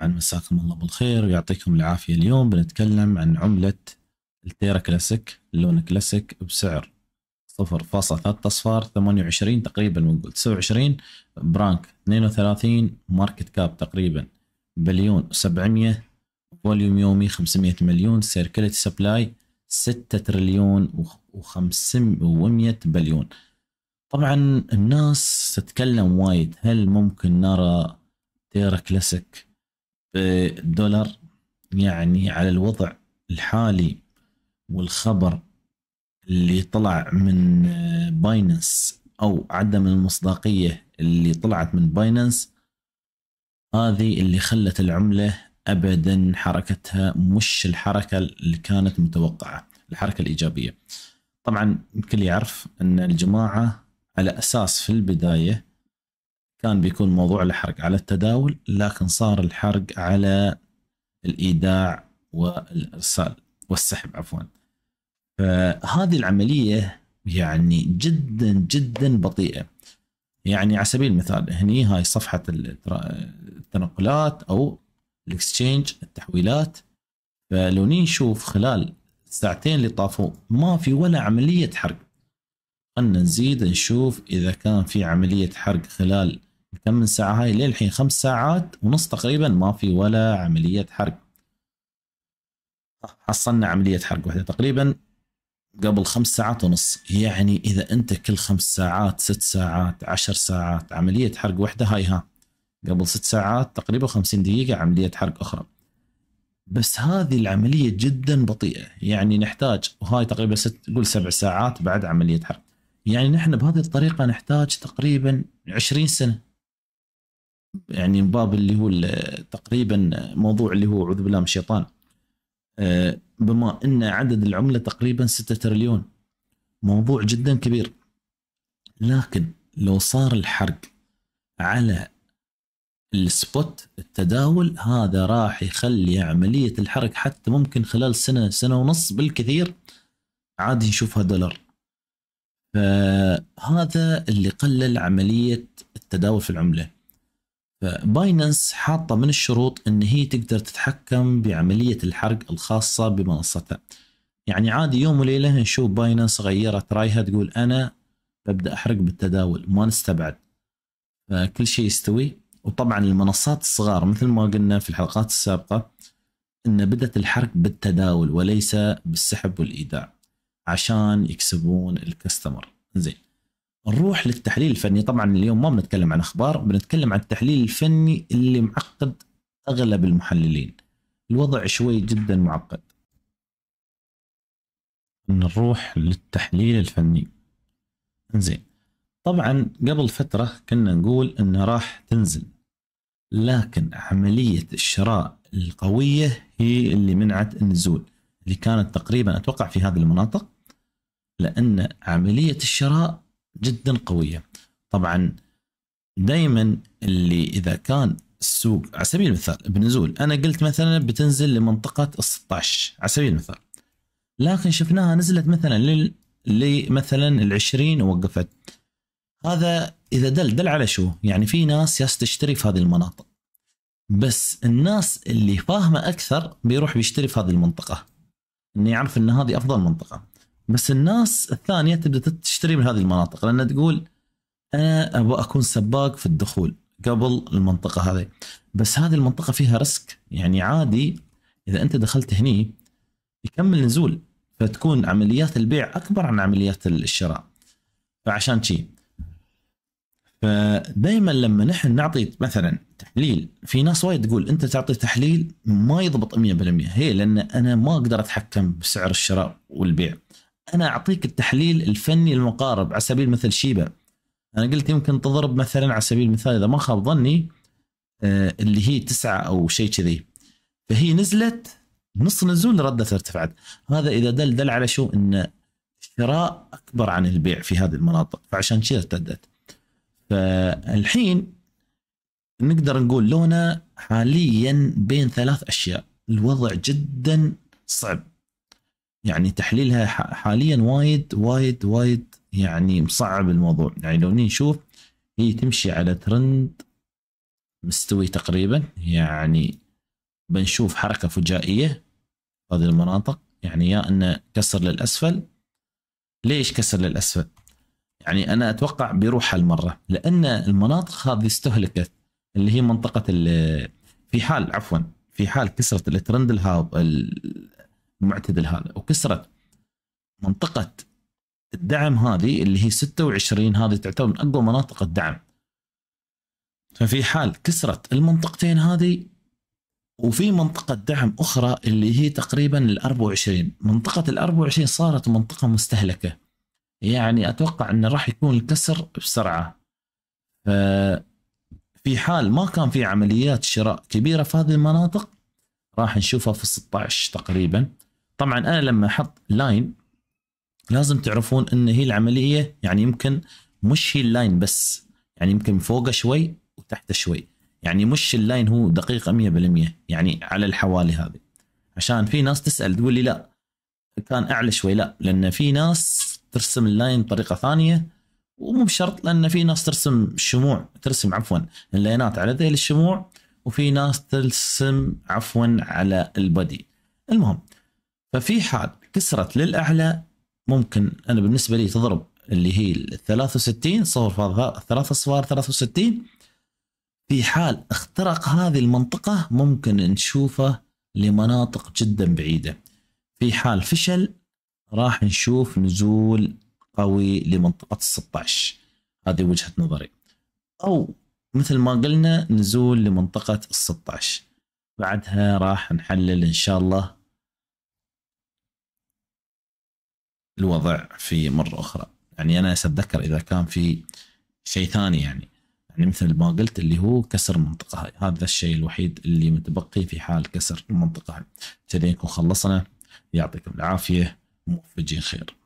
طبعا مساكم الله بالخير ويعطيكم العافية اليوم بنتكلم عن عملة التيرا كلاسيك اللون كلاسيك بسعر 0.3 اصفار 28 تقريبا ونقول 29 برانك 32 ماركت كاب تقريبا بليون و700 فوليوم يومي 500 مليون سيركلتي سبلاي 6 تريليون و500 بليون طبعا الناس تتكلم وايد هل ممكن نرى تيرا كلاسيك دولار يعني على الوضع الحالي والخبر اللي طلع من بايننس آه، او عدم المصداقيه اللي طلعت من بايننس هذه اللي خلت العمله ابدا حركتها مش الحركه اللي كانت متوقعه الحركه الايجابيه طبعا الكل يعرف ان الجماعه على اساس في البدايه كان بيكون موضوع الحرق على التداول لكن صار الحرق على الايداع والارسال والسحب عفوا فهذه العمليه يعني جدا جدا بطيئه يعني على سبيل المثال هني هاي صفحه التنقلات او الاكسشينج التحويلات فلو نشوف خلال الساعتين اللي طافوا ما في ولا عمليه حرق خلنا نزيد نشوف اذا كان في عمليه حرق خلال كم من ساعة هاي للحين خمس ساعات ونص تقريبا ما في ولا عملية حرق حصلنا عملية حرق واحدة تقريبا قبل خمس ساعات ونص يعني إذا أنت كل خمس ساعات ست ساعات عشر ساعات عملية حرق واحدة هاي ها قبل ست ساعات تقريبا خمسين دقيقة عملية حرق أخرى بس هذه العملية جدا بطيئة يعني نحتاج وهاي تقريبا ست قول سبع ساعات بعد عملية حرق يعني نحن بهذه الطريقة نحتاج تقريبا عشرين سنة يعني باب اللي هو تقريبا موضوع اللي هو اعوذ بالله من الشيطان آه، بما ان عدد العمله تقريبا 6 تريليون موضوع جدا كبير لكن لو صار الحرق على السبوت التداول هذا راح يخلي عملية الحرق حتى ممكن خلال سنة سنة ونص بالكثير عادي نشوفها دولار فهذا اللي قلل عملية التداول في العملة بايننس حاطة من الشروط ان هي تقدر تتحكم بعملية الحرق الخاصة بمنصتها يعني عادي يوم وليلة نشوف بايننس غيرت رايها تقول انا ببدأ احرق بالتداول ما نستبعد فكل شيء يستوي وطبعا المنصات الصغار مثل ما قلنا في الحلقات السابقة ان بدأت الحرق بالتداول وليس بالسحب والايداع عشان يكسبون الكستمر زين نروح للتحليل الفني طبعا اليوم ما بنتكلم عن اخبار بنتكلم عن التحليل الفني اللي معقد اغلب المحللين الوضع شوي جدا معقد نروح للتحليل الفني زين طبعا قبل فترة كنا نقول انه راح تنزل لكن عملية الشراء القوية هي اللي منعت النزول اللي كانت تقريبا اتوقع في هذه المناطق لان عملية الشراء جدا قويه طبعا دائما اللي اذا كان السوق على سبيل المثال بنزول انا قلت مثلا بتنزل لمنطقه ال 16 على سبيل المثال لكن شفناها نزلت مثلا لل لمثلا ال 20 ووقفت هذا اذا دل دل على شو؟ يعني في ناس ياس تشتري في هذه المناطق بس الناس اللي فاهمه اكثر بيروح بيشتري في هذه المنطقه انه يعرف ان هذه افضل منطقه بس الناس الثانيه تبدا تشتري من هذه المناطق لان تقول انا ابغى اكون سباق في الدخول قبل المنطقه هذه بس هذه المنطقه فيها ريسك يعني عادي اذا انت دخلت هني يكمل نزول فتكون عمليات البيع اكبر عن عمليات الشراء فعشان شيء فدائما لما نحن نعطي مثلا تحليل في ناس وايد تقول انت تعطي تحليل ما يضبط 100% هي لان انا ما اقدر اتحكم بسعر الشراء والبيع انا اعطيك التحليل الفني المقارب على سبيل المثال شيبا انا قلت يمكن تضرب مثلا على سبيل المثال اذا ما خاب ظني آه، اللي هي تسعة او شيء كذي فهي نزلت نص نزول ردت ارتفعت هذا اذا دل دل على شو ان الشراء اكبر عن البيع في هذه المناطق فعشان كذا ارتدت فالحين نقدر نقول لونا حاليا بين ثلاث اشياء الوضع جدا صعب يعني تحليلها حاليا وايد وايد وايد يعني مصعب الموضوع يعني لو نشوف هي تمشي على ترند مستوي تقريبا يعني بنشوف حركة فجائية هذه المناطق يعني يا انه كسر للاسفل ليش كسر للاسفل؟ يعني انا اتوقع بيروح هالمره لان المناطق هذه استهلكت اللي هي منطقه في حال عفوا في حال كسرت الترند الهاب المعتدل هذا وكسرت منطقة الدعم هذه اللي هي 26 هذه تعتبر من أقوى مناطق الدعم ففي حال كسرت المنطقتين هذه وفي منطقة دعم أخرى اللي هي تقريبا ال 24 منطقة ال 24 صارت منطقة مستهلكة يعني أتوقع أنه راح يكون الكسر بسرعة في حال ما كان في عمليات شراء كبيرة في هذه المناطق راح نشوفها في 16 تقريبا طبعا انا لما احط لاين لازم تعرفون ان هي العمليه يعني يمكن مش هي اللاين بس يعني يمكن فوقه شوي وتحته شوي يعني مش اللاين هو دقيق 100% يعني على الحوالي هذه عشان في ناس تسال تقول لي لا كان اعلى شوي لا لان في ناس ترسم اللاين بطريقه ثانيه ومو بشرط لان في ناس ترسم شموع ترسم عفوا اللينات على ذيل الشموع وفي ناس ترسم عفوا على البدي المهم ففي حال كسرت للاعلى ممكن انا بالنسبه لي تضرب اللي هي ال 63 صفر 3 اصفار 63 في حال اخترق هذه المنطقه ممكن نشوفه لمناطق جدا بعيده في حال فشل راح نشوف نزول قوي لمنطقه ال 16 هذه وجهه نظري او مثل ما قلنا نزول لمنطقة ال 16 بعدها راح نحلل إن شاء الله الوضع في مرة أخرى يعني أنا أتذكر إذا كان في شيء ثاني يعني يعني مثل ما قلت اللي هو كسر المنطقة هاي هذا الشيء الوحيد اللي متبقي في حال كسر المنطقة هاي كذي نكون خلصنا يعطيكم العافية موفقين خير